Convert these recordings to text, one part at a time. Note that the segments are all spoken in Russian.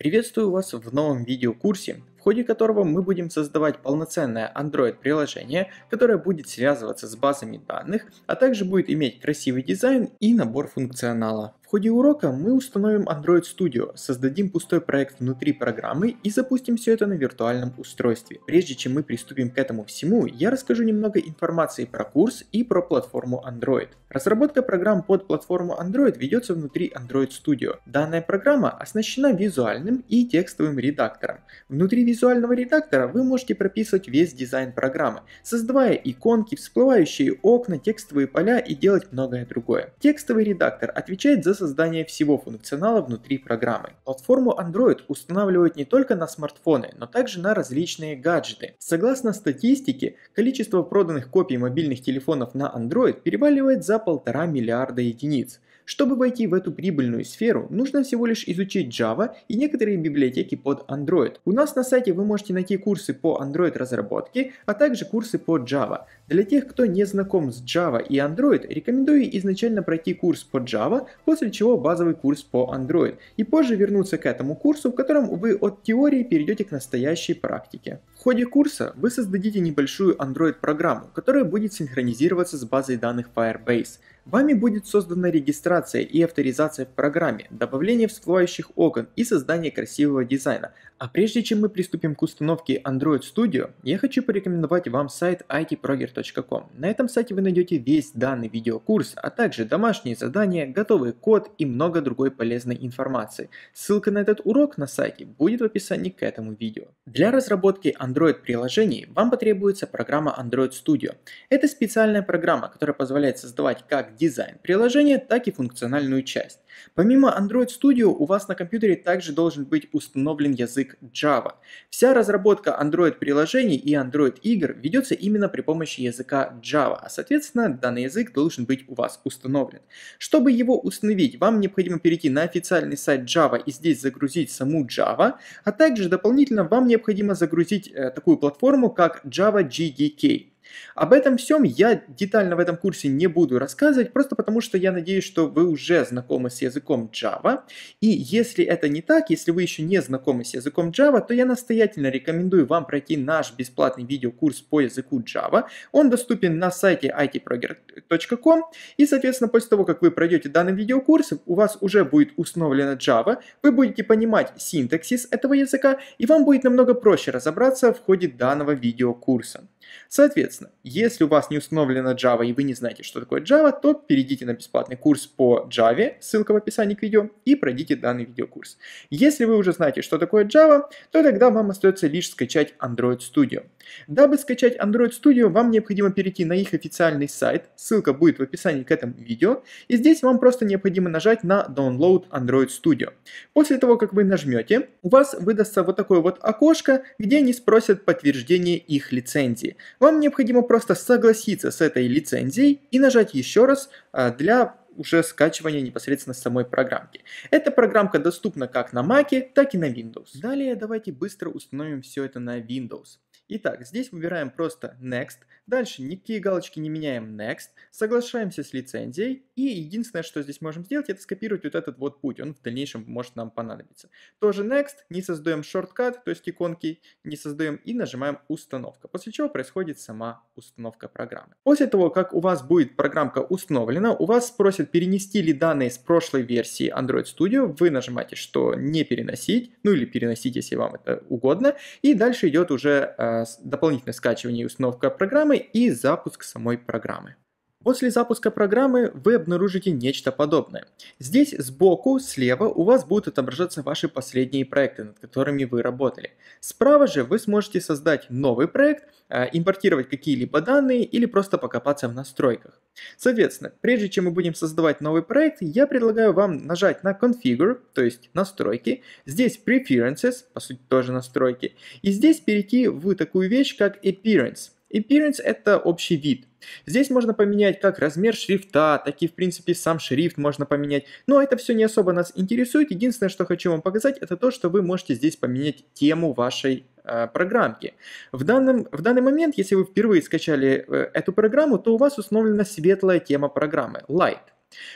Приветствую вас в новом видеокурсе, в ходе которого мы будем создавать полноценное Android-приложение, которое будет связываться с базами данных, а также будет иметь красивый дизайн и набор функционала ходе урока мы установим Android Studio, создадим пустой проект внутри программы и запустим все это на виртуальном устройстве. Прежде чем мы приступим к этому всему, я расскажу немного информации про курс и про платформу Android. Разработка программ под платформу Android ведется внутри Android Studio. Данная программа оснащена визуальным и текстовым редактором. Внутри визуального редактора вы можете прописывать весь дизайн программы, создавая иконки, всплывающие окна, текстовые поля и делать многое другое. Текстовый редактор отвечает за создания всего функционала внутри программы. Платформу Android устанавливают не только на смартфоны, но также на различные гаджеты. Согласно статистике, количество проданных копий мобильных телефонов на Android переваливает за полтора миллиарда единиц – чтобы войти в эту прибыльную сферу, нужно всего лишь изучить Java и некоторые библиотеки под Android. У нас на сайте вы можете найти курсы по Android разработке, а также курсы по Java. Для тех, кто не знаком с Java и Android, рекомендую изначально пройти курс по Java, после чего базовый курс по Android, и позже вернуться к этому курсу, в котором вы от теории перейдете к настоящей практике. В ходе курса вы создадите небольшую Android-программу, которая будет синхронизироваться с базой данных Firebase. Вами будет создана регистрация и авторизация в программе, добавление всплывающих окон и создание красивого дизайна, а прежде чем мы приступим к установке Android Studio, я хочу порекомендовать вам сайт itproger.com. На этом сайте вы найдете весь данный видеокурс, а также домашние задания, готовый код и много другой полезной информации. Ссылка на этот урок на сайте будет в описании к этому видео. Для разработки Android приложений вам потребуется программа Android Studio. Это специальная программа, которая позволяет создавать как дизайн приложения, так и функциональную часть. Помимо Android Studio у вас на компьютере также должен быть установлен язык язык Java. Вся разработка Android-приложений и Android-игр ведется именно при помощи языка Java, а соответственно данный язык должен быть у вас установлен. Чтобы его установить, вам необходимо перейти на официальный сайт Java и здесь загрузить саму Java, а также дополнительно вам необходимо загрузить э, такую платформу, как Java JDK. Об этом всем я детально в этом курсе не буду рассказывать, просто потому что я надеюсь, что вы уже знакомы с языком Java. И если это не так, если вы еще не знакомы с языком Java, то я настоятельно рекомендую вам пройти наш бесплатный видеокурс по языку Java. Он доступен на сайте itproger.com. И, соответственно, после того, как вы пройдете данный видеокурс, у вас уже будет установлена Java, вы будете понимать синтаксис этого языка, и вам будет намного проще разобраться в ходе данного видеокурса. Соответственно, если у вас не установлена Java и вы не знаете, что такое Java, то перейдите на бесплатный курс по Java, ссылка в описании к видео, и пройдите данный видеокурс. Если вы уже знаете, что такое Java, то тогда вам остается лишь скачать Android Studio. Дабы скачать Android Studio, вам необходимо перейти на их официальный сайт, ссылка будет в описании к этому видео, и здесь вам просто необходимо нажать на Download Android Studio. После того, как вы нажмете, у вас выдастся вот такое вот окошко, где они спросят подтверждение их лицензии вам необходимо просто согласиться с этой лицензией и нажать еще раз а, для уже скачивания непосредственно самой программки. Эта программка доступна как на Mac, так и на Windows. Далее давайте быстро установим все это на Windows. Итак, здесь выбираем просто Next, Дальше никакие галочки не меняем next, соглашаемся с лицензией, и единственное, что здесь можем сделать, это скопировать вот этот вот путь, он в дальнейшем может нам понадобиться. Тоже next, не создаем шорткат, то есть иконки не создаем, и нажимаем установка, после чего происходит сама установка программы. После того, как у вас будет программка установлена, у вас спросят перенести ли данные с прошлой версии Android Studio, вы нажимаете, что не переносить, ну или переносить, если вам это угодно, и дальше идет уже э, дополнительное скачивание и установка программы, и запуск самой программы. После запуска программы вы обнаружите нечто подобное. Здесь сбоку, слева у вас будут отображаться ваши последние проекты, над которыми вы работали. Справа же вы сможете создать новый проект, а, импортировать какие-либо данные или просто покопаться в настройках. Соответственно, прежде чем мы будем создавать новый проект, я предлагаю вам нажать на Configure, то есть настройки, здесь Preferences, по сути тоже настройки, и здесь перейти в такую вещь, как Appearance. Appearance — это общий вид. Здесь можно поменять как размер шрифта, так и в принципе сам шрифт можно поменять. Но это все не особо нас интересует. Единственное, что хочу вам показать, это то, что вы можете здесь поменять тему вашей э, программки. В, данном, в данный момент, если вы впервые скачали э, эту программу, то у вас установлена светлая тема программы — Light.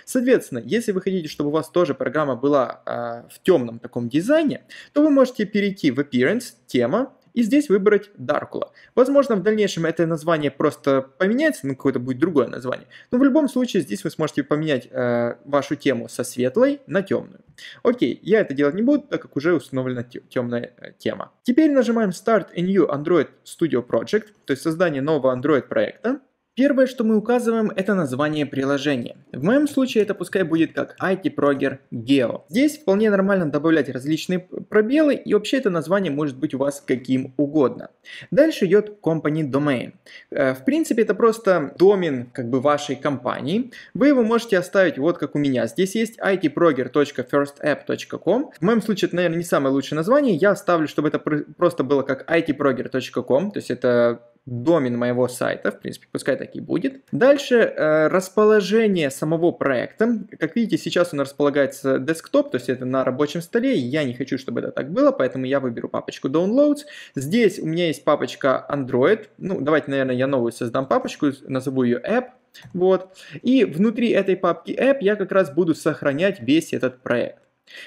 Соответственно, если вы хотите, чтобы у вас тоже программа была э, в темном таком дизайне, то вы можете перейти в Appearance, тема, и здесь выбрать Даркула. Возможно, в дальнейшем это название просто поменяется, на какое-то будет другое название. Но в любом случае, здесь вы сможете поменять э, вашу тему со светлой на темную. Окей, я это делать не буду, так как уже установлена темная э, тема. Теперь нажимаем Start a new Android Studio Project, то есть создание нового Android проекта. Первое, что мы указываем, это название приложения. В моем случае это пускай будет как IT-Proger Geo. Здесь вполне нормально добавлять различные пробелы, и вообще это название может быть у вас каким угодно. Дальше идет Company Domain. Э, в принципе, это просто домен как бы вашей компании. Вы его можете оставить вот как у меня. Здесь есть itproger.firstapp.com. В моем случае это, наверное, не самое лучшее название. Я оставлю, чтобы это просто было как itproger.com, то есть это домен моего сайта, в принципе, пускай так и будет. Дальше э, расположение самого проекта. Как видите, сейчас он располагается десктоп, то есть это на рабочем столе. Я не хочу, чтобы это так было, поэтому я выберу папочку Downloads. Здесь у меня есть папочка Android. Ну, давайте, наверное, я новую создам папочку, назову ее App. Вот. И внутри этой папки App я как раз буду сохранять весь этот проект.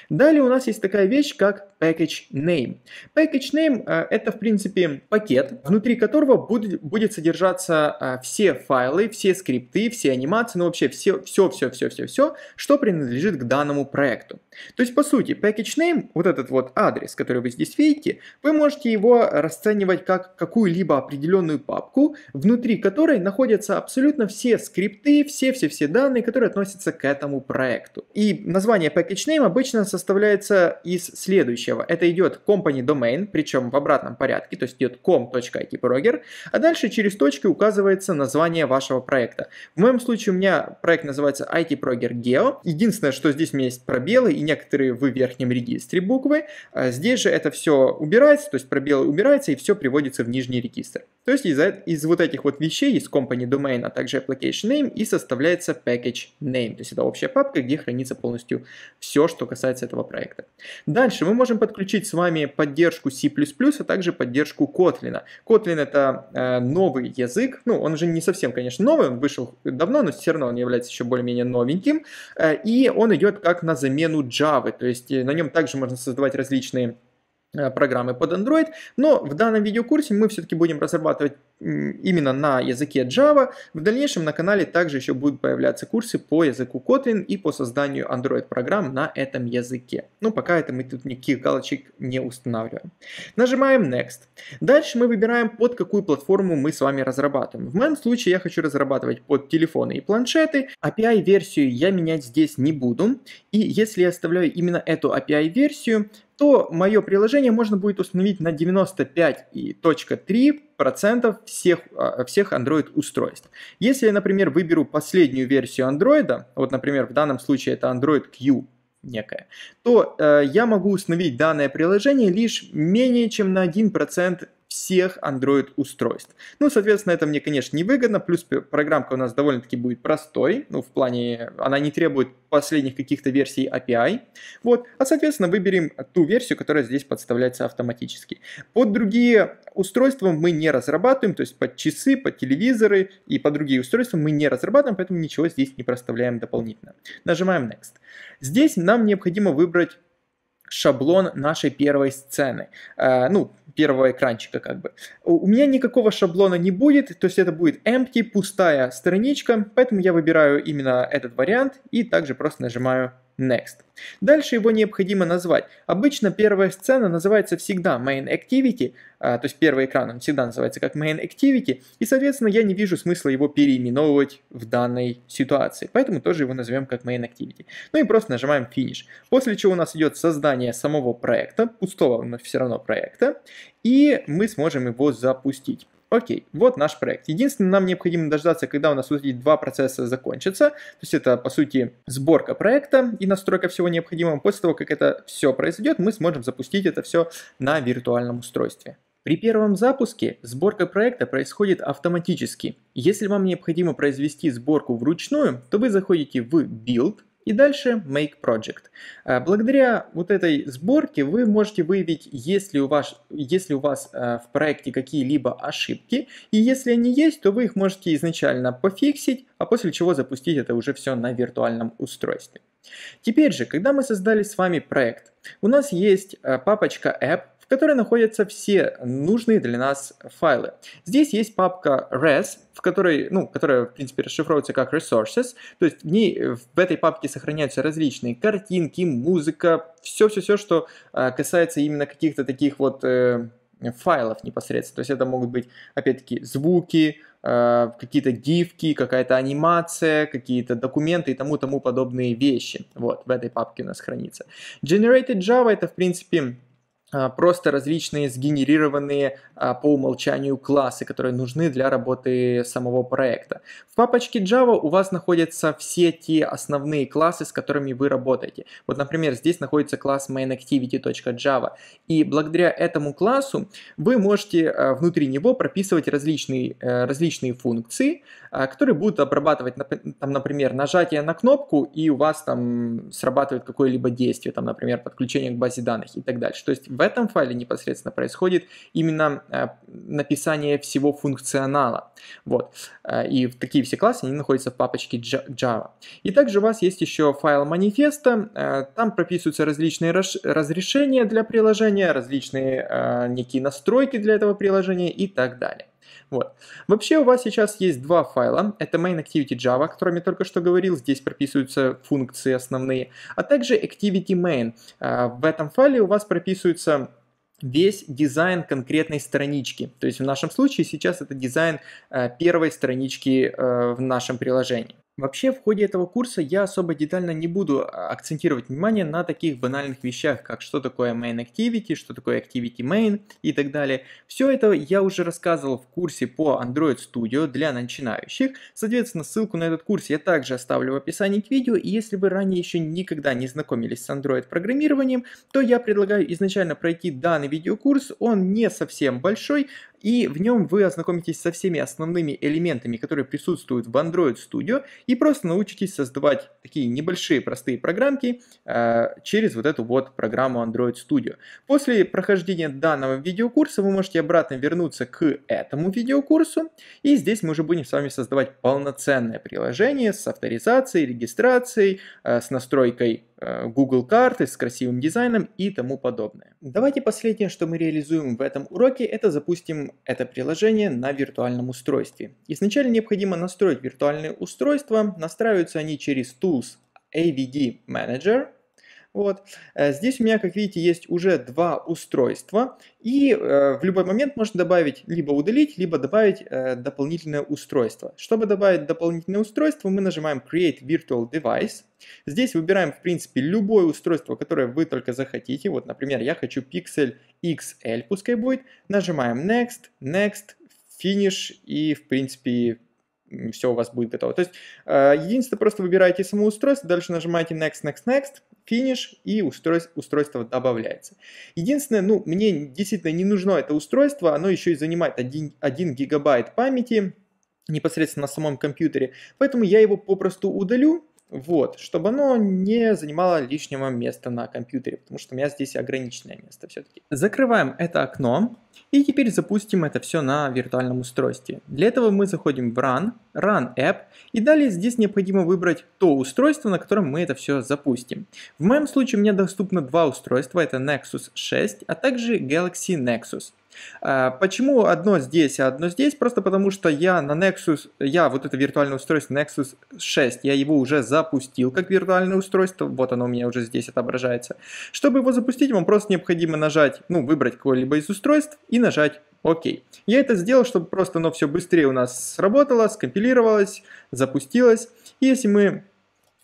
Далее у нас есть такая вещь, как package name. Package name э, – это, в принципе, пакет, внутри которого будет, будет содержаться э, все файлы, все скрипты, все анимации, ну вообще все, все, все, все, все, все, что принадлежит к данному проекту. То есть, по сути, package name, вот этот вот адрес, который вы здесь видите, вы можете его расценивать как какую-либо определенную папку, внутри которой находятся абсолютно все скрипты, все-все-все данные, которые относятся к этому проекту. И название package name обычно обычно составляется из следующего. Это идет company domain, причем в обратном порядке, то есть идет com.it а дальше через точки указывается название вашего проекта. В моем случае у меня проект называется IT Proger Geo. Единственное, что здесь у меня есть пробелы и некоторые в верхнем регистре буквы. А здесь же это все убирается, то есть пробелы убираются и все приводится в нижний регистр. То есть из, из вот этих вот вещей, из company domain, а также application name и составляется package name, то есть это общая папка, где хранится полностью все, что касается касается этого проекта. Дальше мы можем подключить с вами поддержку C++, а также поддержку Kotlin. Kotlin это э, новый язык, ну он уже не совсем, конечно, новый, он вышел давно, но все равно он является еще более-менее новеньким, э, и он идет как на замену Java, то есть э, на нем также можно создавать различные Э, программы под Android, но в данном видеокурсе мы все-таки будем разрабатывать именно на языке Java. В дальнейшем на канале также еще будут появляться курсы по языку Kotlin и по созданию Android-программ на этом языке. Но пока это мы тут никаких галочек не устанавливаем. Нажимаем Next. Дальше мы выбираем, под какую платформу мы с вами разрабатываем. В моем случае я хочу разрабатывать под телефоны и планшеты. API-версию а я менять здесь не буду. И если я оставляю именно эту API-версию, то мое приложение можно будет установить на 95,3% всех, а, всех Android устройств. Если я, например, выберу последнюю версию Android, вот, например, в данном случае это Android Q некое, то э, я могу установить данное приложение лишь менее чем на 1% всех Android устройств. Ну, соответственно, это мне, конечно, не выгодно. плюс программка у нас довольно-таки будет простой, ну, в плане, она не требует последних каких-то версий API, вот, а, соответственно, выберем ту версию, которая здесь подставляется автоматически. Под другие устройства мы не разрабатываем, то есть под часы, под телевизоры и под другие устройства мы не разрабатываем, поэтому ничего здесь не проставляем дополнительно. Нажимаем Next. Здесь нам необходимо выбрать шаблон нашей первой сцены, э, ну, первого экранчика как бы. У меня никакого шаблона не будет, то есть это будет empty, пустая страничка, поэтому я выбираю именно этот вариант и также просто нажимаю Next. Дальше его необходимо назвать. Обычно первая сцена называется всегда Main Activity, а, то есть первый экран он всегда называется как Main Activity, и, соответственно, я не вижу смысла его переименовывать в данной ситуации, поэтому тоже его назовем как Main Activity. Ну и просто нажимаем Finish, после чего у нас идет создание самого проекта, пустого, но все равно проекта, и мы сможем его запустить. Окей, вот наш проект. Единственное, нам необходимо дождаться, когда у нас вот эти два процесса закончатся. То есть это, по сути, сборка проекта и настройка всего необходимого. После того, как это все произойдет, мы сможем запустить это все на виртуальном устройстве. При первом запуске сборка проекта происходит автоматически. Если вам необходимо произвести сборку вручную, то вы заходите в Build, и дальше Make Project. Э, благодаря вот этой сборке вы можете выявить, если у вас, если у вас в проекте какие-либо ошибки. И если они есть, то вы их можете изначально пофиксить, а после чего запустить это уже все на виртуальном устройстве. Теперь же, когда мы создали с вами проект, у нас есть э, папочка App, в которой находятся все нужные для нас файлы. Здесь есть папка res, в которой, ну, которая, в принципе, расшифровывается как resources, то есть в ней, в этой папке сохраняются различные картинки, музыка, все-все-все, что э, касается именно каких-то таких вот э, файлов непосредственно. То есть это могут быть, опять-таки, звуки, э, какие-то гифки, какая-то анимация, какие-то документы и тому-тому подобные вещи. Вот, в этой папке у нас хранится. Generated Java — это, в принципе, а, просто различные сгенерированные а, по умолчанию классы, которые нужны для работы самого проекта. В папочке Java у вас находятся все те основные классы, с которыми вы работаете. Вот, например, здесь находится класс mainActivity.java, и благодаря этому классу вы можете а, внутри него прописывать различные, э, различные функции, которые будут обрабатывать, там, например, нажатие на кнопку, и у вас там срабатывает какое-либо действие, там, например, подключение к базе данных и так далее. То есть в этом файле непосредственно происходит именно э, написание всего функционала. Вот. Э, и такие все классы, они находятся в папочке Java. И также у вас есть еще файл манифеста. Э, там прописываются различные разрешения для приложения, различные некие настройки для этого приложения и так далее. Вот. Вообще у вас сейчас есть два файла. Это main activity Java, о котором я только что говорил. Здесь прописываются функции основные. А также activity main. А, в этом файле у вас прописывается весь дизайн конкретной странички. То есть в нашем случае сейчас это дизайн э, первой странички э, в нашем приложении. Вообще, в ходе этого курса я особо детально не буду а, акцентировать внимание на таких банальных вещах, как что такое main activity, что такое activity main и так далее. Все это я уже рассказывал в курсе по Android Studio для начинающих. Соответственно, ссылку на этот курс я также оставлю в описании к видео. И если вы ранее еще никогда не знакомились с Android программированием, то я предлагаю изначально пройти данный видеокурс. Он не совсем большой и в нем вы ознакомитесь со всеми основными элементами, которые присутствуют в Android Studio, и просто научитесь создавать такие небольшие простые программки э, через вот эту вот программу Android Studio. После прохождения данного видеокурса вы можете обратно вернуться к этому видеокурсу, и здесь мы уже будем с вами создавать полноценное приложение с авторизацией, регистрацией, э, с настройкой Э, Google карты с красивым дизайном и тому подобное. Давайте последнее, что мы реализуем в этом уроке, это запустим это приложение на виртуальном устройстве. Изначально необходимо настроить виртуальное устройство. Настраиваются они через Tools AVD Manager – вот. Э, здесь у меня, как видите, есть уже два устройства, и э, в любой момент можно добавить, либо удалить, либо добавить э, дополнительное устройство. Чтобы добавить дополнительное устройство, мы нажимаем Create Virtual Device. Здесь выбираем, в принципе, любое устройство, которое вы только захотите. Вот, например, я хочу Pixel XL, пускай будет. Нажимаем Next, Next, Finish и, в принципе, все у вас будет готово. То есть, единственное, просто выбираете само устройство, дальше нажимаете Next, Next, Next, финиш, и устройство, устройство добавляется. Единственное, ну, мне действительно не нужно это устройство, оно еще и занимает 1, 1 гигабайт памяти непосредственно на самом компьютере, поэтому я его попросту удалю, вот, чтобы оно не занимало лишнего места на компьютере, потому что у меня здесь ограниченное место все-таки. Закрываем это окно и теперь запустим это все на виртуальном устройстве. Для этого мы заходим в Run, Run App и далее здесь необходимо выбрать то устройство, на котором мы это все запустим. В моем случае мне доступно два устройства, это Nexus 6, а также Galaxy Nexus. А, почему одно здесь, а одно здесь? Просто потому что я на Nexus, я вот это виртуальное устройство Nexus 6, я его уже запустил как виртуальное устройство, вот оно у меня уже здесь отображается. Чтобы его запустить, вам просто необходимо нажать, ну, выбрать какое-либо из устройств и нажать ОК. Я это сделал, чтобы просто оно все быстрее у нас сработало, скомпилировалось, запустилось. И если мы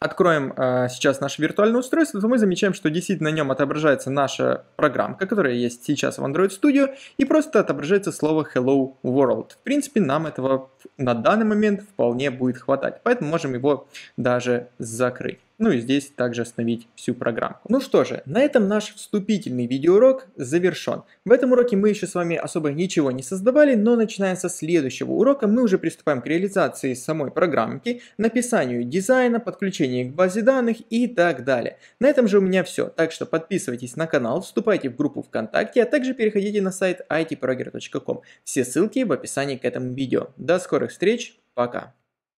откроем э, сейчас наше виртуальное устройство, то мы замечаем, что действительно на нем отображается наша программка, которая есть сейчас в Android Studio, и просто отображается слово Hello World. В принципе, нам этого на данный момент вполне будет хватать, поэтому можем его даже закрыть. Ну и здесь также остановить всю программу. Ну что же, на этом наш вступительный видеоурок завершен. В этом уроке мы еще с вами особо ничего не создавали, но начиная со следующего урока мы уже приступаем к реализации самой программки, написанию дизайна, подключению к базе данных и так далее. На этом же у меня все, так что подписывайтесь на канал, вступайте в группу ВКонтакте, а также переходите на сайт itproger.com. Все ссылки в описании к этому видео. До скорых встреч, пока!